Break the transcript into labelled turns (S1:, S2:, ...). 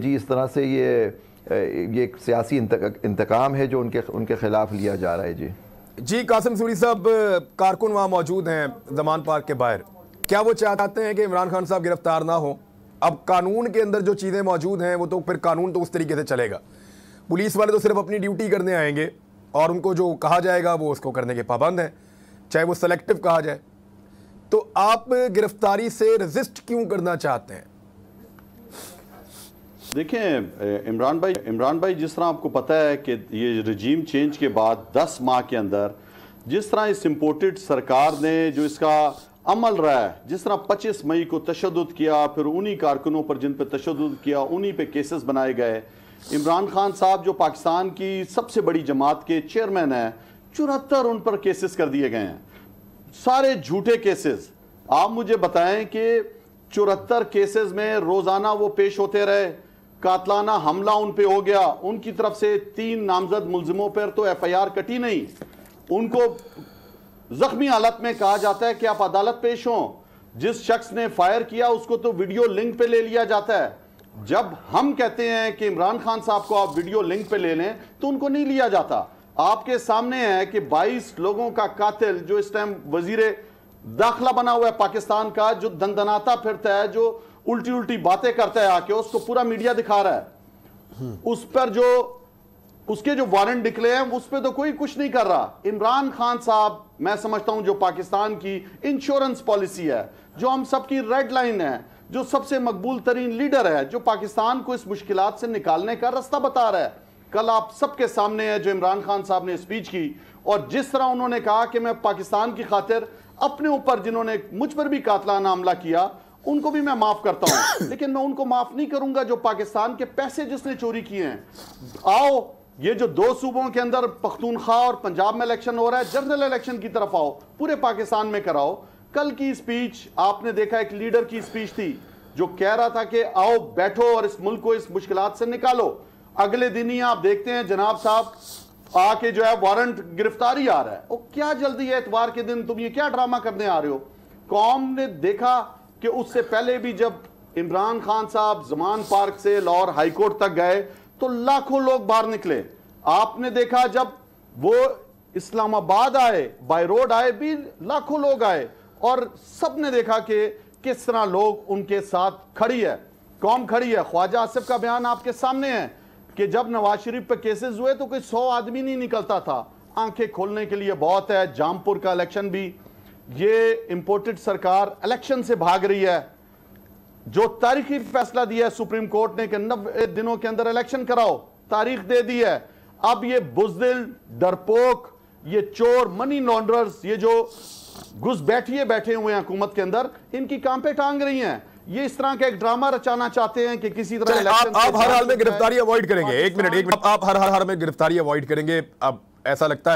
S1: जी इस तरह से ये ये एक सियासी इंतकाम है जो उनके उनके खिलाफ लिया जा रहा है जी जी कासिम सूरी साहब कारकुन वहाँ मौजूद हैं जमान पार्क के बाहर क्या वो चाहते हैं कि इमरान खान साहब गिरफ्तार ना हो अब कानून के अंदर जो चीज़ें मौजूद हैं वो तो फिर कानून तो उस तरीके से चलेगा पुलिस वाले तो सिर्फ अपनी ड्यूटी करने आएंगे और उनको जो कहा जाएगा वो उसको करने के पाबंद हैं चाहे वो सेलेक्टिव कहा जाए तो आप गिरफ्तारी से रजिस्ट क्यों करना चाहते हैं
S2: देखें इमरान भाई इमरान भाई जिस तरह आपको पता है कि ये रजीम चेंज के बाद 10 माह के अंदर जिस तरह इस इम्पोर्टेड सरकार ने जो इसका अमल रहा है जिस तरह 25 मई को तशद किया फिर उन्हीं कारकुनों पर जिन पर तशद किया उन्हीं पर केसेस बनाए गए इमरान खान साहब जो पाकिस्तान की सबसे बड़ी जमात के चेयरमैन हैं चौहत्तर उन पर केसेस कर दिए गए हैं सारे झूठे केसेस आप मुझे बताएं कि चौहत्तर केसेस में रोज़ाना वो पेश होते रहे कातलाना हमला उन पर हो गया उनकी तरफ से तीन नामजद मुलजमों पर तो एफ आई आर कटी नहीं उनको जख्मी हालत में कहा जाता है कि आप अदालत पेश हों जिस शख्स ने फायर किया उसको तो वीडियो लिंक पे ले लिया जाता है जब हम कहते हैं कि इमरान खान साहब को आप वीडियो लिंक पे ले लें तो उनको नहीं लिया जाता आपके सामने है कि 22 लोगों का कातिल जो इस टाइम वजीर दाखिला बना हुआ है पाकिस्तान का जो दंदनाता फिरता है जो उल्टी उल्टी बातें करता है आके उसको पूरा मीडिया दिखा रहा है उस पर जो उसके जो वारंट निकले हैं उस पर तो कोई कुछ नहीं कर रहा इमरान खान साहब मैं समझता हूं जो पाकिस्तान की इंश्योरेंस पॉलिसी है जो हम सबकी रेड लाइन है जो सबसे मकबूल तरीन लीडर है जो पाकिस्तान को इस मुश्किल से निकालने का रास्ता बता रहा है कल आप सबके सामने है जो इमरान खान साहब ने स्पीच की और जिस तरह उन्होंने कहा कि मैं पाकिस्तान की खातिर अपने ऊपर जिन्होंने मुझ पर भी कातलाना हमला किया उनको भी मैं माफ करता हूं लेकिन मैं उनको माफ नहीं करूंगा जो पाकिस्तान के पैसे जिसने चोरी किए हैं आओ ये जो दो सूबों के अंदर पख्तूनख्वा और पंजाब में इलेक्शन हो रहा है जनरल इलेक्शन की तरफ आओ पूरे पाकिस्तान में कराओ कल की स्पीच आपने देखा एक लीडर की स्पीच थी जो कह रहा था कि आओ बैठो और इस मुल्क को इस मुश्किल से निकालो अगले दिन ही आप देखते हैं जनाब साहब आके जो है वारंट गिरफ्तारी आ रहा है ओ क्या जल्दी है इतवार के दिन तुम ये क्या ड्रामा करने आ रहे हो कौम ने देखा कि उससे पहले भी जब इमरान खान साहब जमान पार्क से लाहौर हाईकोर्ट तक गए तो लाखों लोग बाहर निकले आपने देखा जब वो इस्लामाबाद आए बाय रोड आए भी लाखों लोग आए और सब ने देखा कि किस तरह लोग उनके साथ खड़ी है कौम खड़ी है ख्वाजा आसिफ का बयान आपके सामने है कि जब नवाज शरीफ पर केसेस हुए तो कोई सौ आदमी नहीं निकलता था आंखें खोलने के लिए बहुत है जामपुर का इलेक्शन भी ये इंपोर्टेड सरकार इलेक्शन से भाग रही है जो तारीखी फैसला दिया है सुप्रीम कोर्ट ने कि नब्बे दिनों के अंदर इलेक्शन कराओ तारीख दे दी है अब ये बुजदिल डरपोक ये चोर मनी लॉन्ड्रर्स ये जो घुस बैठिए बैठे हुए हैं हुकूमत के अंदर इनकी काम पे टांग रही हैं ये इस तरह का एक ड्रामा रचाना चाहते हैं कि किसी तरह आप, आप हर हाल में गिरफ्तारी अवॉइड
S1: करेंगे एक मिनट एक मिनट आप हर हर हाल में गिरफ्तारी अवॉइड करेंगे अब ऐसा लगता है